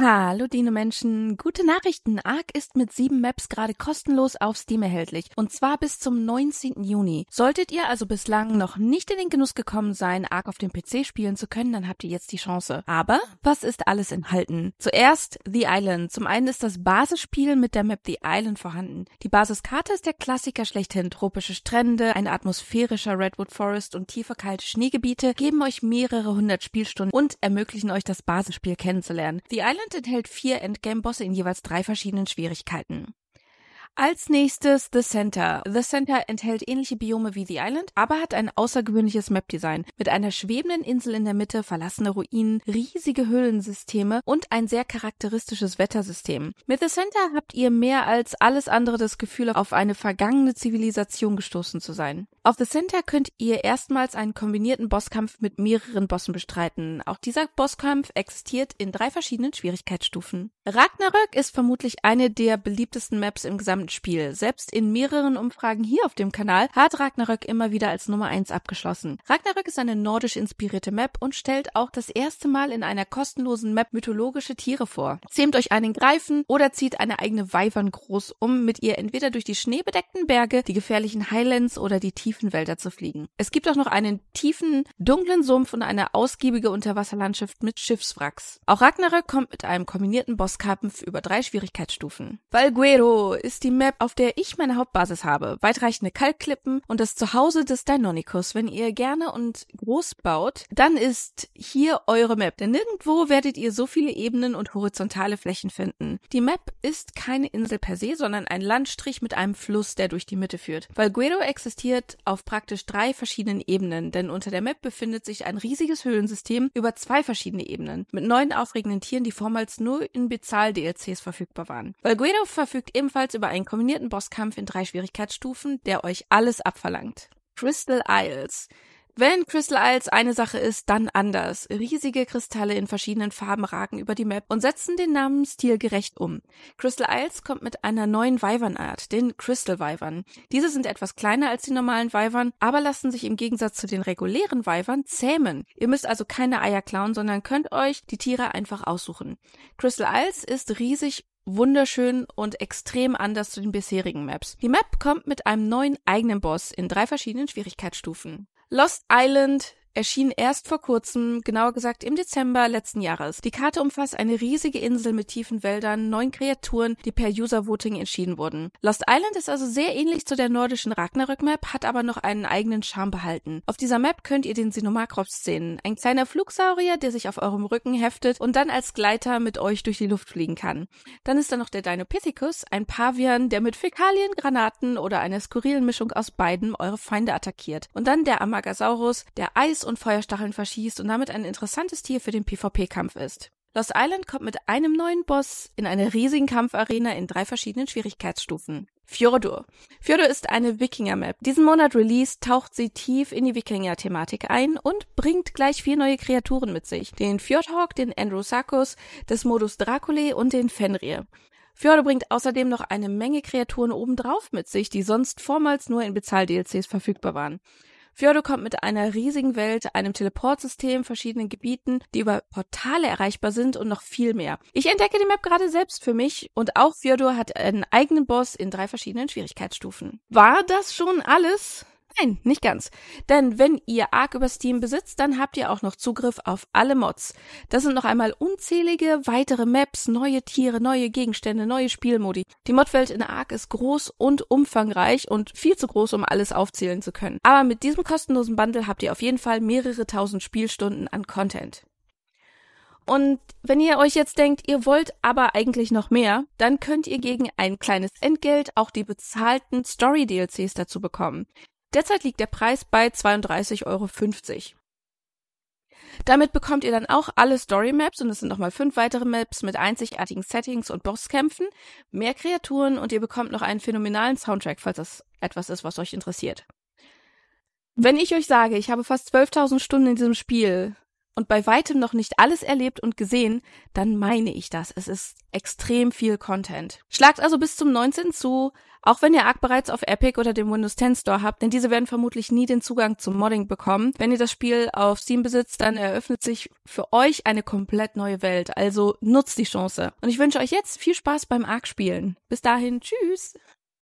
Hallo Dino Menschen, gute Nachrichten. ARK ist mit sieben Maps gerade kostenlos auf Steam erhältlich und zwar bis zum 19. Juni. Solltet ihr also bislang noch nicht in den Genuss gekommen sein, ARK auf dem PC spielen zu können, dann habt ihr jetzt die Chance. Aber was ist alles enthalten? Zuerst The Island. Zum einen ist das Basisspiel mit der Map The Island vorhanden. Die Basiskarte ist der Klassiker schlechthin. Tropische Strände, ein atmosphärischer Redwood Forest und tiefer kalte Schneegebiete geben euch mehrere hundert Spielstunden und ermöglichen euch das Basisspiel kennenzulernen. The Island und enthält vier Endgame-Bosse in jeweils drei verschiedenen Schwierigkeiten. Als nächstes The Center. The Center enthält ähnliche Biome wie The Island, aber hat ein außergewöhnliches Map-Design mit einer schwebenden Insel in der Mitte, verlassene Ruinen, riesige Höhlensysteme und ein sehr charakteristisches Wettersystem. Mit The Center habt ihr mehr als alles andere das Gefühl, auf eine vergangene Zivilisation gestoßen zu sein. Auf The Center könnt ihr erstmals einen kombinierten Bosskampf mit mehreren Bossen bestreiten. Auch dieser Bosskampf existiert in drei verschiedenen Schwierigkeitsstufen. Ragnarök ist vermutlich eine der beliebtesten Maps im gesamten Spiel. Selbst in mehreren Umfragen hier auf dem Kanal hat Ragnarök immer wieder als Nummer 1 abgeschlossen. Ragnarök ist eine nordisch inspirierte Map und stellt auch das erste Mal in einer kostenlosen Map mythologische Tiere vor. Zähmt euch einen Greifen oder zieht eine eigene Weibern groß um, mit ihr entweder durch die schneebedeckten Berge, die gefährlichen Highlands oder die Tiere tiefen Wälder zu fliegen. Es gibt auch noch einen tiefen, dunklen Sumpf und eine ausgiebige Unterwasserlandschaft mit Schiffswracks. Auch Ragnarök kommt mit einem kombinierten Bosskampf über drei Schwierigkeitsstufen. Valguero ist die Map, auf der ich meine Hauptbasis habe, weitreichende Kalkklippen und das Zuhause des Deinonychus. Wenn ihr gerne und groß baut, dann ist hier eure Map, denn nirgendwo werdet ihr so viele Ebenen und horizontale Flächen finden. Die Map ist keine Insel per se, sondern ein Landstrich mit einem Fluss, der durch die Mitte führt. Valguero existiert auf praktisch drei verschiedenen Ebenen, denn unter der Map befindet sich ein riesiges Höhlensystem über zwei verschiedene Ebenen, mit neun aufregenden Tieren, die vormals nur in Bezahl-DLCs verfügbar waren. Valguero verfügt ebenfalls über einen kombinierten Bosskampf in drei Schwierigkeitsstufen, der euch alles abverlangt. Crystal Isles wenn Crystal Isles eine Sache ist, dann anders. Riesige Kristalle in verschiedenen Farben ragen über die Map und setzen den Namen stilgerecht um. Crystal Isles kommt mit einer neuen Weibernart, den Crystal Weibern. Diese sind etwas kleiner als die normalen Weibern, aber lassen sich im Gegensatz zu den regulären Weibern zähmen. Ihr müsst also keine Eier klauen, sondern könnt euch die Tiere einfach aussuchen. Crystal Isles ist riesig wunderschön und extrem anders zu den bisherigen Maps. Die Map kommt mit einem neuen eigenen Boss in drei verschiedenen Schwierigkeitsstufen. Lost Island erschien erst vor kurzem, genauer gesagt im Dezember letzten Jahres. Die Karte umfasst eine riesige Insel mit tiefen Wäldern, neun Kreaturen, die per User Voting entschieden wurden. Lost Island ist also sehr ähnlich zu der nordischen Ragnarök Map, hat aber noch einen eigenen Charme behalten. Auf dieser Map könnt ihr den Sinomakrops sehen, ein kleiner Flugsaurier, der sich auf eurem Rücken heftet und dann als Gleiter mit euch durch die Luft fliegen kann. Dann ist da noch der Dinopithecus, ein Pavian, der mit Fäkalien, Granaten oder einer skurrilen Mischung aus beidem eure Feinde attackiert. Und dann der Amagasaurus, der Eis- und Feuerstacheln verschießt und damit ein interessantes Tier für den PvP-Kampf ist. Lost Island kommt mit einem neuen Boss in einer riesigen Kampfarena in drei verschiedenen Schwierigkeitsstufen. Fjordur. Fjordur ist eine Wikinger-Map. Diesen Monat Release taucht sie tief in die Wikinger-Thematik ein und bringt gleich vier neue Kreaturen mit sich. Den Fjordhawk, den Androsaurus, des Modus Draculae und den Fenrir. Fjordur bringt außerdem noch eine Menge Kreaturen obendrauf mit sich, die sonst vormals nur in Bezahl-DLCs verfügbar waren. Fjordo kommt mit einer riesigen Welt, einem Teleportsystem, verschiedenen Gebieten, die über Portale erreichbar sind und noch viel mehr. Ich entdecke die Map gerade selbst für mich und auch Fjordo hat einen eigenen Boss in drei verschiedenen Schwierigkeitsstufen. War das schon alles? Nein, nicht ganz. Denn wenn ihr Arc über Steam besitzt, dann habt ihr auch noch Zugriff auf alle Mods. Das sind noch einmal unzählige weitere Maps, neue Tiere, neue Gegenstände, neue Spielmodi. Die Modwelt in Arc ist groß und umfangreich und viel zu groß, um alles aufzählen zu können. Aber mit diesem kostenlosen Bundle habt ihr auf jeden Fall mehrere tausend Spielstunden an Content. Und wenn ihr euch jetzt denkt, ihr wollt aber eigentlich noch mehr, dann könnt ihr gegen ein kleines Entgelt auch die bezahlten Story-DLCs dazu bekommen. Derzeit liegt der Preis bei 32,50 Euro. Damit bekommt ihr dann auch alle Story Maps und es sind nochmal fünf weitere Maps mit einzigartigen Settings und Bosskämpfen, mehr Kreaturen und ihr bekommt noch einen phänomenalen Soundtrack, falls das etwas ist, was euch interessiert. Wenn ich euch sage, ich habe fast 12.000 Stunden in diesem Spiel und bei weitem noch nicht alles erlebt und gesehen, dann meine ich das. Es ist extrem viel Content. Schlagt also bis zum 19. zu, auch wenn ihr ARK bereits auf Epic oder dem Windows 10 Store habt, denn diese werden vermutlich nie den Zugang zum Modding bekommen. Wenn ihr das Spiel auf Steam besitzt, dann eröffnet sich für euch eine komplett neue Welt. Also nutzt die Chance. Und ich wünsche euch jetzt viel Spaß beim ark spielen. Bis dahin, tschüss.